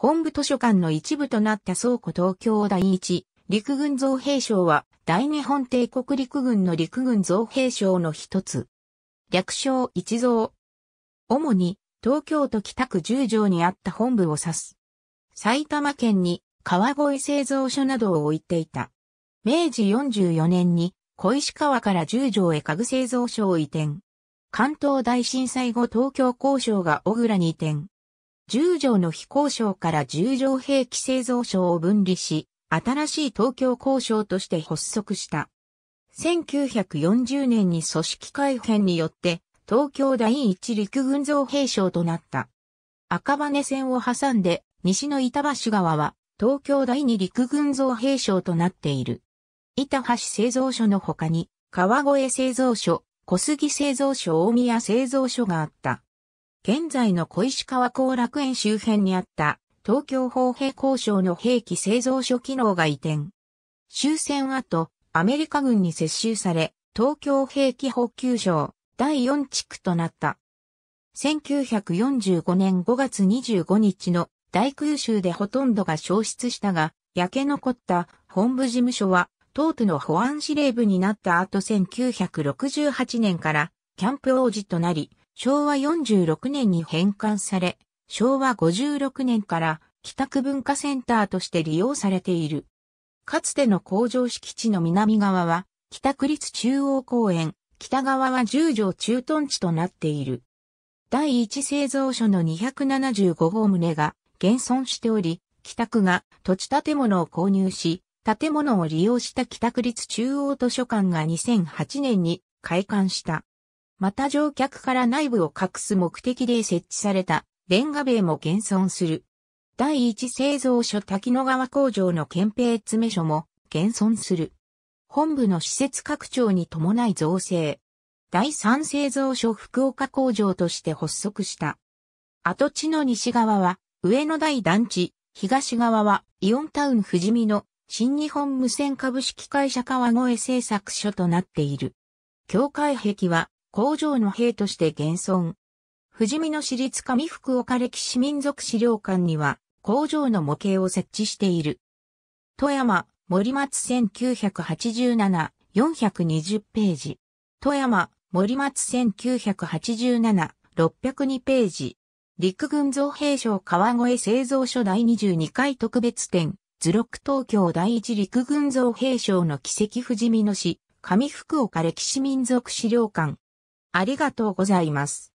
本部図書館の一部となった倉庫東京第一陸軍造兵省は大日本帝国陸軍の陸軍造兵省の一つ。略称一造。主に東京都北区十条にあった本部を指す。埼玉県に川越製造所などを置いていた。明治44年に小石川から十条へ家具製造所を移転。関東大震災後東京交渉が小倉に移転。十条の非交渉から十条兵器製造省を分離し、新しい東京交渉として発足した。1940年に組織改編によって、東京第一陸軍造兵省となった。赤羽線を挟んで、西の板橋側は、東京第二陸軍造兵省となっている。板橋製造所の他に、川越製造所、小杉製造所大宮製造所があった。現在の小石川後楽園周辺にあった東京砲兵工廠の兵器製造所機能が移転。終戦後、アメリカ軍に接収され、東京兵器補給省第4地区となった。1945年5月25日の大空襲でほとんどが消失したが、焼け残った本部事務所は、東都の保安司令部になった後1968年からキャンプ王子となり、昭和46年に返還され、昭和56年から北区文化センターとして利用されている。かつての工場敷地の南側は、北区立中央公園、北側は十条駐屯地となっている。第一製造所の275号棟が現存しており、北区が土地建物を購入し、建物を利用した北区立中央図書館が2008年に開館した。また乗客から内部を隠す目的で設置されたレンガ塀も現存する。第一製造所滝野川工場の憲兵詰め所も現存する。本部の施設拡張に伴い造成。第三製造所福岡工場として発足した。跡地の西側は上野台団地、東側はイオンタウン富士見の新日本無線株式会社川越製作所となっている。境界壁は工場の兵として現存。富士見の私立上福岡歴史民族資料館には工場の模型を設置している。富山、森松1987、420ページ。富山、森松1987、602ページ。陸軍造兵省川越製造所第22回特別展、図録東京第一陸軍造兵省の奇跡富士見の市、上福岡歴史民族資料館。ありがとうございます。